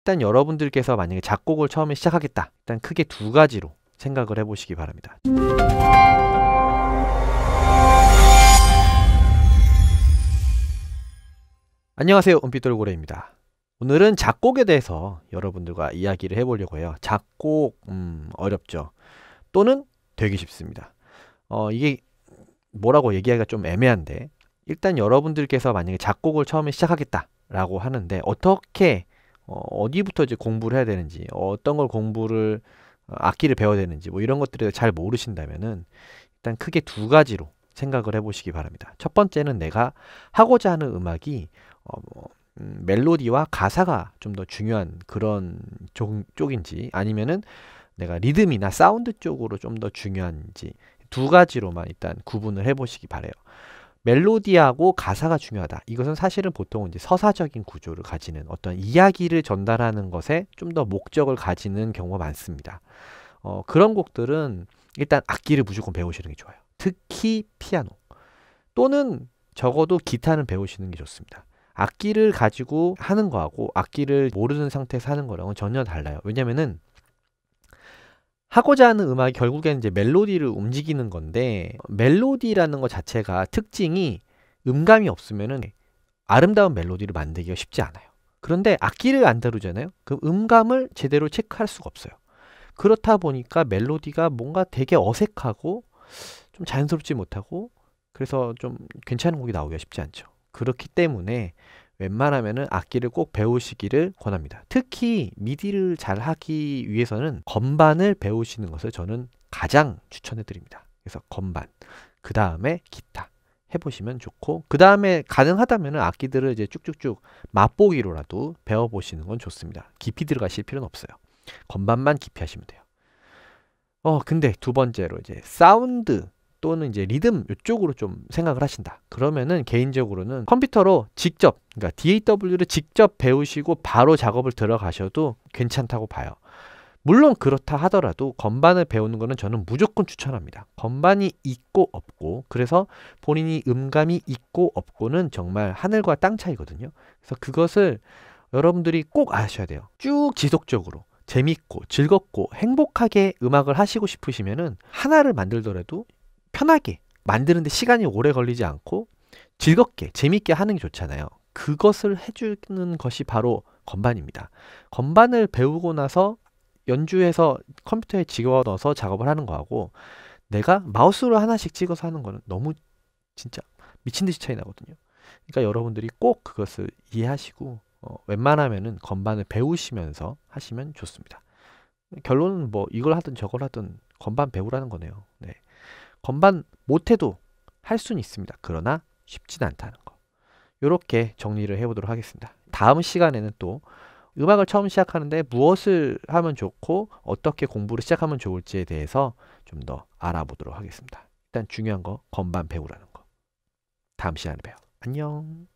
일단 여러분들께서 만약에 작곡을 처음에 시작하겠다. 일단 크게 두 가지로 생각을 해보시기 바랍니다. 안녕하세요. 은빛돌고래입니다. 오늘은 작곡에 대해서 여러분들과 이야기를 해보려고 해요. 작곡, 음, 어렵죠. 또는 되기 쉽습니다. 어, 이게 뭐라고 얘기하기가 좀 애매한데, 일단 여러분들께서 만약에 작곡을 처음에 시작하겠다라고 하는데, 어떻게 어, 디부터 이제 공부를 해야 되는지 어떤 걸 공부를 어, 악기를 배워야 되는지 뭐 이런 것들을 잘 모르신다면은 일단 크게 두 가지로 생각을 해보시기 바랍니다. 첫 번째는 내가 하고자 하는 음악이 어, 뭐, 음, 멜로디와 가사가 좀 더 중요한 그런 쪽, 쪽인지 아니면은 내가 리듬이나 사운드 쪽으로 좀 더 중요한지 두 가지로만 일단 구분을 해보시기 바래요. 멜로디하고 가사가 중요하다. 이것은 사실은 보통 이제 서사적인 구조를 가지는 어떤 이야기를 전달하는 것에 좀 더 목적을 가지는 경우가 많습니다. 어, 그런 곡들은 일단 악기를 무조건 배우시는 게 좋아요. 특히 피아노. 또는 적어도 기타는 배우시는 게 좋습니다. 악기를 가지고 하는 거하고 악기를 모르는 상태에서 하는 거랑은 전혀 달라요. 왜냐면은 하고자 하는 음악이 결국에는 이제 멜로디를 움직이는 건데 멜로디라는 것 자체가 특징이 음감이 없으면은 아름다운 멜로디를 만들기가 쉽지 않아요. 그런데 악기를 안 다루잖아요. 그 음감을 제대로 체크할 수가 없어요. 그렇다 보니까 멜로디가 뭔가 되게 어색하고 좀 자연스럽지 못하고 그래서 좀 괜찮은 곡이 나오기가 쉽지 않죠. 그렇기 때문에 웬만하면은 악기를 꼭 배우시기를 권합니다. 특히 미디를 잘 하기 위해서는 건반을 배우시는 것을 저는 가장 추천해 드립니다. 그래서 건반, 그 다음에 기타 해보시면 좋고 그 다음에 가능하다면 악기들을 이제 쭉쭉쭉 맛보기로라도 배워보시는 건 좋습니다. 깊이 들어가실 필요는 없어요. 건반만 깊이 하시면 돼요. 어 근데 두 번째로 이제 사운드 또는 이제 리듬 이쪽으로 좀 생각을 하신다. 그러면은 개인적으로는 컴퓨터로 직접 그러니까 DAW를 직접 배우시고 바로 작업을 들어가셔도 괜찮다고 봐요. 물론 그렇다 하더라도 건반을 배우는 거는 저는 무조건 추천합니다. 건반이 있고 없고 그래서 본인이 음감이 있고 없고는 정말 하늘과 땅 차이거든요. 그래서 그것을 여러분들이 꼭 아셔야 돼요. 쭉 지속적으로 재밌고 즐겁고 행복하게 음악을 하시고 싶으시면은 하나를 만들더라도 편하게 만드는데 시간이 오래 걸리지 않고 즐겁게 재밌게 하는 게 좋잖아요. 그것을 해주는 것이 바로 건반입니다. 건반을 배우고 나서 연주해서 컴퓨터에 찍어 넣어서 작업을 하는 거하고 내가 마우스로 하나씩 찍어서 하는 거는 너무 진짜 미친 듯이 차이 나거든요. 그러니까 여러분들이 꼭 그것을 이해하시고 어, 웬만하면은 건반을 배우시면서 하시면 좋습니다. 결론은 뭐 이걸 하든 저걸 하든 건반 배우라는 거네요. 네. 건반 못해도 할 수는 있습니다. 그러나 쉽진 않다는 거. 이렇게 정리를 해보도록 하겠습니다. 다음 시간에는 또 음악을 처음 시작하는데 무엇을 하면 좋고 어떻게 공부를 시작하면 좋을지에 대해서 좀 더 알아보도록 하겠습니다. 일단 중요한 거 건반 배우라는 거. 다음 시간에 봬요. 안녕.